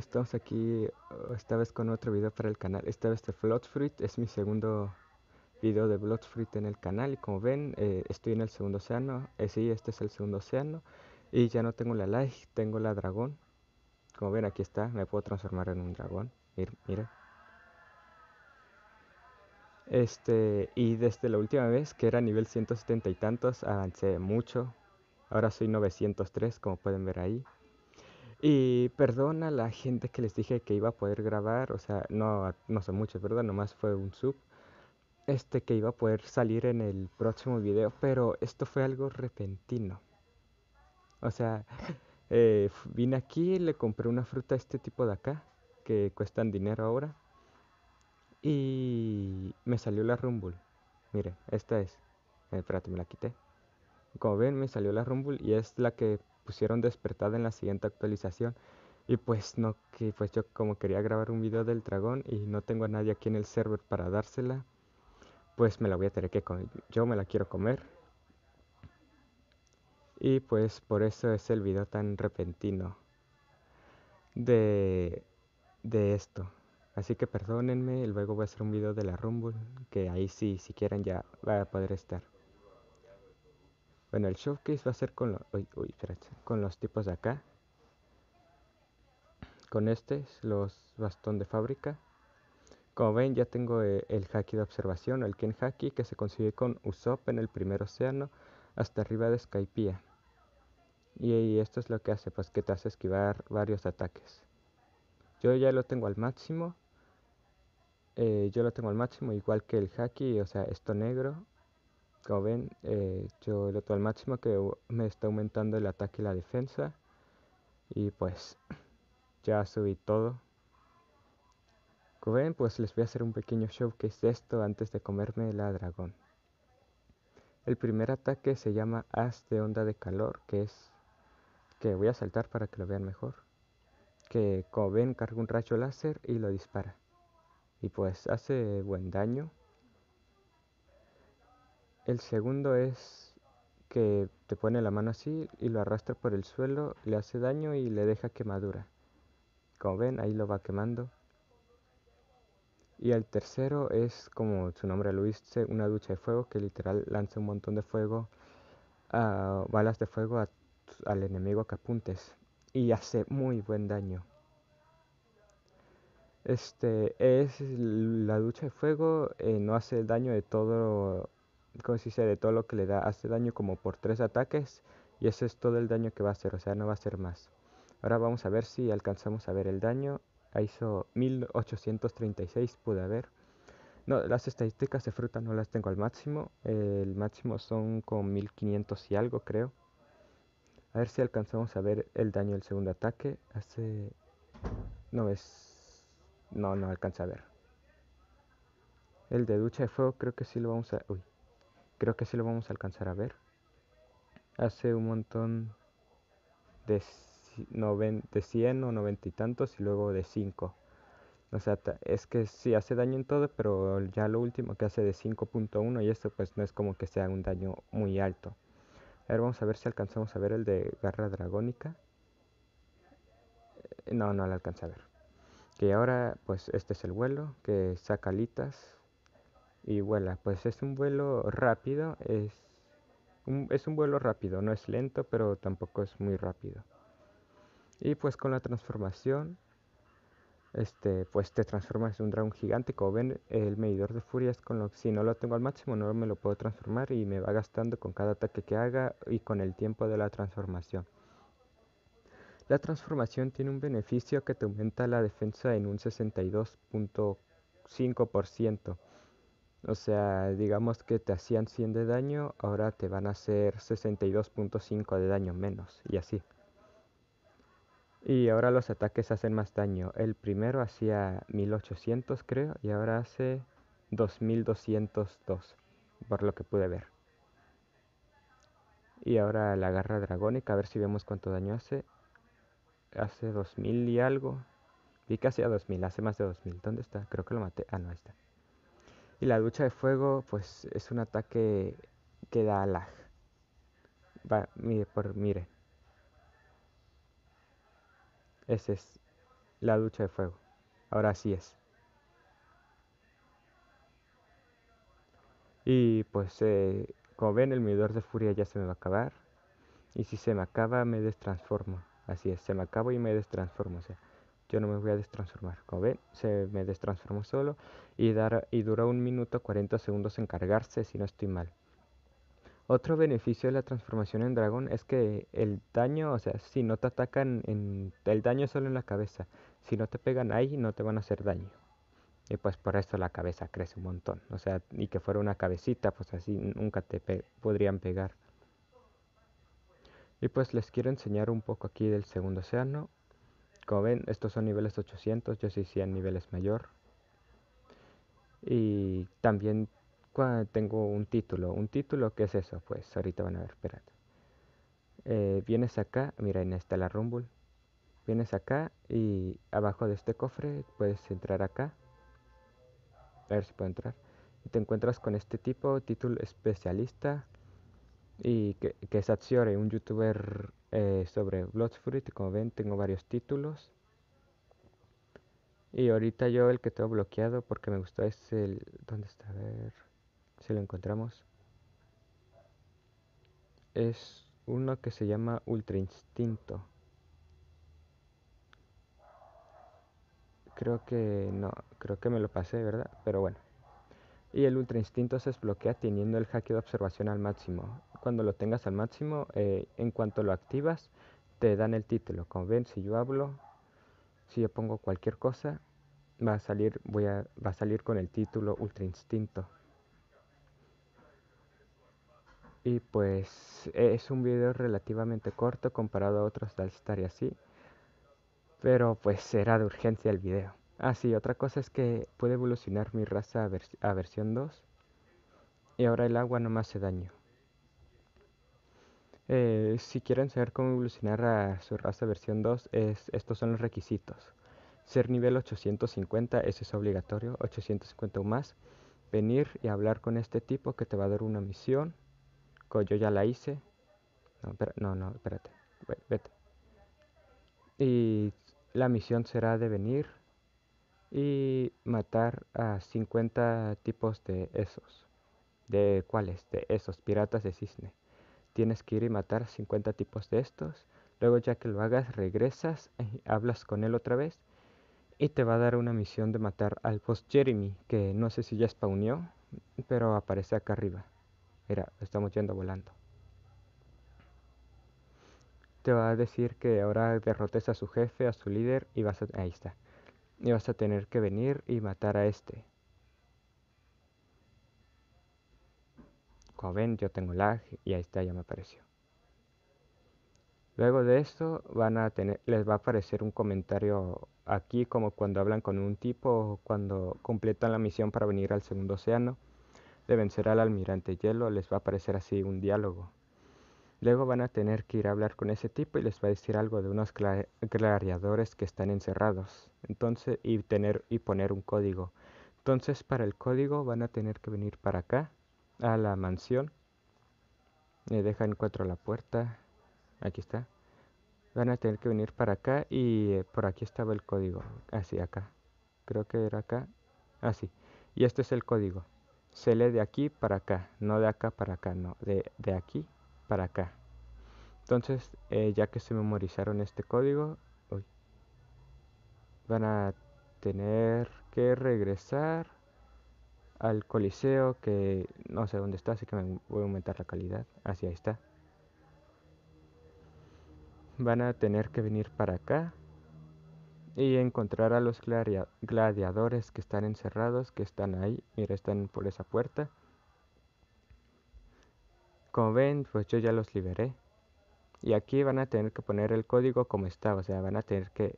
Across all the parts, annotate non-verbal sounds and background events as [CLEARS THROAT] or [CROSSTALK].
estamos aquí eh, esta vez con otro video para el canal. Esta vez de Fruit es mi segundo video de Bloodfruit en el canal y como ven eh, estoy en el segundo océano. Eh, sí, este es el segundo océano y ya no tengo la light, tengo la dragón. Como ven aquí está, me puedo transformar en un dragón. Mira, Este, y desde la última vez que era nivel 170 y tantos avancé mucho. Ahora soy 903 como pueden ver ahí. Y perdona a la gente que les dije que iba a poder grabar, o sea, no, no son muchos, ¿verdad? Nomás fue un sub. Este que iba a poder salir en el próximo video, pero esto fue algo repentino. O sea, [LAUGHS] eh, vine aquí le compré una fruta a este tipo de acá, que cuestan dinero ahora. Y me salió la Rumble. mire esta es. Eh, espérate, me la quité. Como ven, me salió la Rumble y es la que pusieron despertada en la siguiente actualización. Y pues no, que pues yo como quería grabar un video del dragón y no tengo a nadie aquí en el server para dársela, pues me la voy a tener que comer. Yo me la quiero comer. Y pues por eso es el video tan repentino de, de esto. Así que perdónenme, luego voy a hacer un video de la Rumble, que ahí sí, si quieren ya va a poder estar. Bueno, el showcase va a ser con, lo, con los tipos de acá. Con este, los bastón de fábrica. Como ven, ya tengo eh, el haki de observación, el Ken Haki, que se consigue con Usopp en el primer océano, hasta arriba de Skypiea. Y, esto es lo que hace, pues que te hace esquivar varios ataques. Yo ya lo tengo al máximo. Eh, yo lo tengo al máximo, igual que el Haki, o sea, esto negro, ven, eh, yo lo al máximo que me está aumentando el ataque y la defensa. Y pues [CLEARS THROAT] ya subí todo. Como pues les voy a hacer un pequeño show que es esto antes de comerme la dragón. El primer ataque se llama Haz de Onda de Calor, que es que voy a saltar para que lo vean mejor. Que como carga un rayo láser y lo dispara. Y pues hace buen daño. El segundo es que te pone la mano así y lo arrastra por el suelo, le hace daño y le deja quemadura. Como ven, ahí lo va quemando. Y el tercero es, como su nombre lo dice, una ducha de fuego que literal lanza un montón de fuego, balas de fuego al enemigo que apuntes. Y hace muy buen daño. Este es la ducha de fuego, eh, no hace daño de todo como si sea de todo lo que le da. Hace daño como por tres ataques y ese es todo el daño que va a hacer, o sea, no va a hacer más. Ahora vamos a ver si alcanzamos a ver el daño. Hizo 1836, pude haber. No, las estadísticas de fruta no las tengo al máximo. El máximo son con 1500 y algo, creo. A ver si alcanzamos a ver el daño del segundo ataque. Hace... No es... No, no alcanza a ver. El de ducha de fuego creo que sí lo vamos a... Uy. Creo que sí lo vamos a alcanzar a ver. Hace un montón de, 100 o 90 y tantos y luego de 5. O sea, es que sí hace daño en todo, pero ya lo último que hace de 5.1 y esto pues no es como que sea un daño muy alto. A ver, vamos a ver si alcanzamos a ver el de garra dragónica. Eh, no, no lo alcanza a ver. Que ahora pues este es el vuelo, que saca alitas, y vuela. Pues es un vuelo rápido, es un, es un vuelo rápido, no es lento, pero tampoco es muy rápido. Y pues con la transformación, este, pues te transformas en un dragón gigante. Como ven, el medidor de furias, con lo, que si no lo tengo al máximo, no me lo puedo transformar y me va gastando con cada ataque que haga y con el tiempo de la transformación. La transformación tiene un beneficio que te aumenta la defensa en un 62.5%. O sea, digamos que te hacían 100 de daño, ahora te van a hacer 62.5 de daño menos, y así. Y ahora los ataques hacen más daño. El primero hacía 1800 creo, y ahora hace 2202, por lo que pude ver. Y ahora la garra dragónica, a ver si vemos cuánto daño hace. Hace 2000 y algo. Vi que hacía 2000, hace más de 2000. ¿Dónde está? Creo que lo maté. Ah, no, ahí está. Y la ducha de fuego, pues es un ataque que da lag. Va, mire, por, mire. Ese es la ducha de fuego. Ahora sí es. Y pues, eh, como ven, el medidor de furia ya se me va a acabar. Y si se me acaba, me destransformo. Así es, se me acaba y me destransformo. O sea, yo no me voy a destransformar. Como ven, se me destransformó solo y, dar, y duró un minuto 40 segundos en cargarse, si no estoy mal. Otro beneficio de la transformación en dragón es que el daño, o sea, si no te atacan, en, el daño es solo en la cabeza. Si no te pegan ahí, no te van a hacer daño. Y pues por eso la cabeza crece un montón. O sea, y que fuera una cabecita, pues así nunca te podrían pegar. Y pues les quiero enseñar un poco aquí del segundo océano. Como ven, estos son niveles 800, yo sí sí, en niveles mayor. Y también tengo un título. Un título, ¿qué es eso? Pues ahorita van a ver, esperad. Eh, vienes acá, mira, en esta la Rumble. Vienes acá y abajo de este cofre puedes entrar acá. A ver si puedo entrar. Y te encuentras con este tipo, título especialista. Y que, es Atsiore, un youtuber eh, sobre Bloodfruit. Como ven, tengo varios títulos. Y ahorita yo el que tengo bloqueado porque me gusta es el... ¿Dónde está? A ver si lo encontramos. Es uno que se llama Ultra Instinto. Creo que no, creo que me lo pasé, ¿verdad? Pero bueno. Y el Ultra Instinto se desbloquea teniendo el hackeo de observación al máximo cuando lo tengas al máximo, eh, en cuanto lo activas, te dan el título. Como ven, si yo hablo, si yo pongo cualquier cosa, va a salir, voy a, va a salir con el título Ultra Instinto. Y pues e, es un video relativamente corto comparado a otros de Alstar y así. Pero pues será de urgencia el video. Ah, sí, otra cosa es que puede evolucionar mi raza a, a versión 2. Y ahora el agua no me hace daño. Eh, si quieren saber cómo evolucionar a su raza versión 2, es, estos son los requisitos. Ser nivel 850, eso es obligatorio, 850 o más. Venir y hablar con este tipo que te va a dar una misión. yo ya la hice. No, no, no, espérate. Vete. Y la misión será de venir y matar a 50 tipos de esos. ¿De cuáles? De esos, piratas de cisne tienes que ir y matar 50 tipos de estos. Luego ya que lo hagas, regresas, y hablas con él otra vez y te va a dar una misión de matar al boss Jeremy, que no sé si ya spawneó, pero aparece acá arriba. Mira, estamos yendo volando. Te va a decir que ahora derrotes a su jefe, a su líder y vas a... Ahí está. Y vas a tener que venir y matar a este. yo tengo lag y ahí está, ya me apareció. Luego de esto van a tener, les va a aparecer un comentario aquí como cuando hablan con un tipo cuando completan la misión para venir al segundo océano de vencer al almirante hielo, les va a aparecer así un diálogo. Luego van a tener que ir a hablar con ese tipo y les va a decir algo de unos gladiadores que están encerrados. Entonces, y tener y poner un código. Entonces, para el código van a tener que venir para acá a la mansión. Me dejan cuatro la puerta. Aquí está. Van a tener que venir para acá y eh, por aquí estaba el código. Así, acá. Creo que era acá. Así. Ah, y este es el código. Se lee de aquí para acá. No de acá para acá, no. De, aquí para acá. Entonces, eh, ya que se memorizaron este código, van a tener que regresar al coliseo que no sé dónde está, así que me voy a aumentar la calidad. Así ahí está. Van a tener que venir para acá y encontrar a los gladiadores que están encerrados, que están ahí. Mira, están por esa puerta. Como ven, pues yo ya los liberé. Y aquí van a tener que poner el código como está o sea, van a tener que,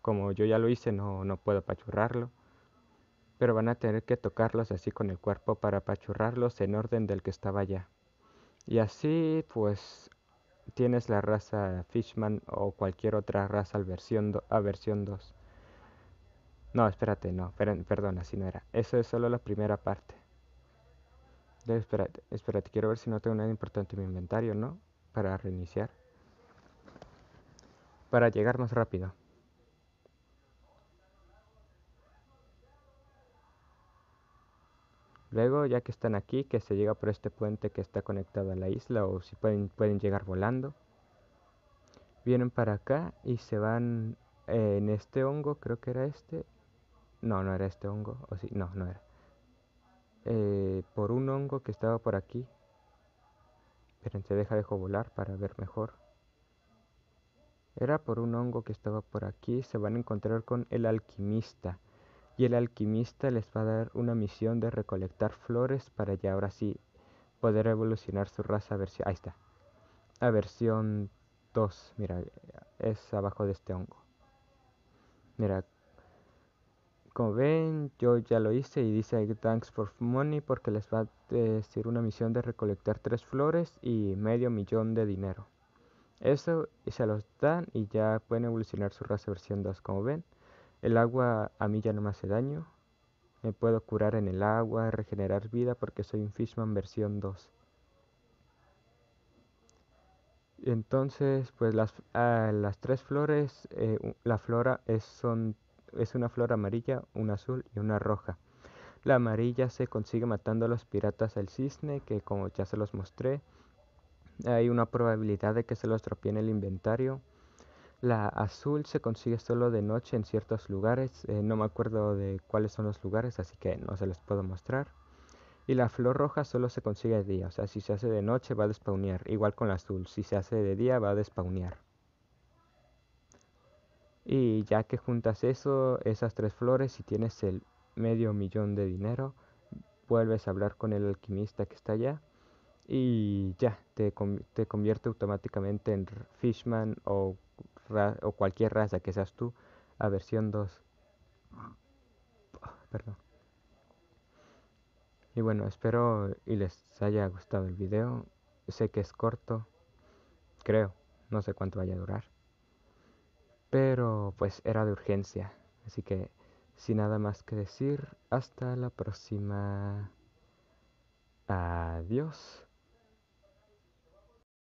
como yo ya lo hice, no, no puedo apachurrarlo pero van a tener que tocarlos así con el cuerpo para apachurrarlos en orden del que estaba ya. Y así pues tienes la raza Fishman o cualquier otra raza a versión 2. No, espérate, no, per, perdón, así no era. Eso es solo la primera parte. espérate, espérate, quiero ver si no tengo nada importante en mi inventario, ¿no? Para reiniciar. Para llegar más rápido. Luego, ya que están aquí, que se llega por este puente que está conectado a la isla o si pueden, pueden llegar volando. Vienen para acá y se van eh, en este hongo, creo que era este. No, no era este hongo, o sí, no, no era. Eh, por un hongo que estaba por aquí. Pero se deja, dejo volar para ver mejor. Era por un hongo que estaba por aquí. Se van a encontrar con el alquimista y el alquimista les va a dar una misión de recolectar flores para ya ahora sí poder evolucionar su raza a versión... Ahí está. A versión 2. Mira, es abajo de este hongo. Mira. Como ven, yo ya lo hice y dice thanks for money porque les va a eh, decir una misión de recolectar tres flores y medio millón de dinero. Eso y se los dan y ya pueden evolucionar su raza versión 2 como ven. El agua a mí ya no me hace daño. Me puedo curar en el agua, regenerar vida porque soy un Fishman versión 2. Entonces, pues las, tres flores, eh, la flora es, son, es una flor amarilla, una azul y una roja. La amarilla se consigue matando a los piratas del cisne, que como ya se los mostré, hay una probabilidad de que se los tropie en el inventario. La azul se consigue solo de noche en ciertos lugares, eh, no me acuerdo de cuáles son los lugares, así que no se los puedo mostrar. Y la flor roja solo se consigue de día, o sea, si se hace de noche va a despaunear, igual con la azul, si se hace de día va a despaunear. Y ya que juntas eso, esas tres flores, y tienes el medio millón de dinero, vuelves a hablar con el alquimista que está allá y ya, te, te convierte automáticamente en Fishman o o cualquier raza que seas tú a versión 2. Ah, perdón. Y bueno, espero y les haya gustado el video. Sé que es corto, creo, no sé cuánto vaya a durar. Pero pues era de urgencia, así que sin nada más que decir, hasta la próxima. Adiós.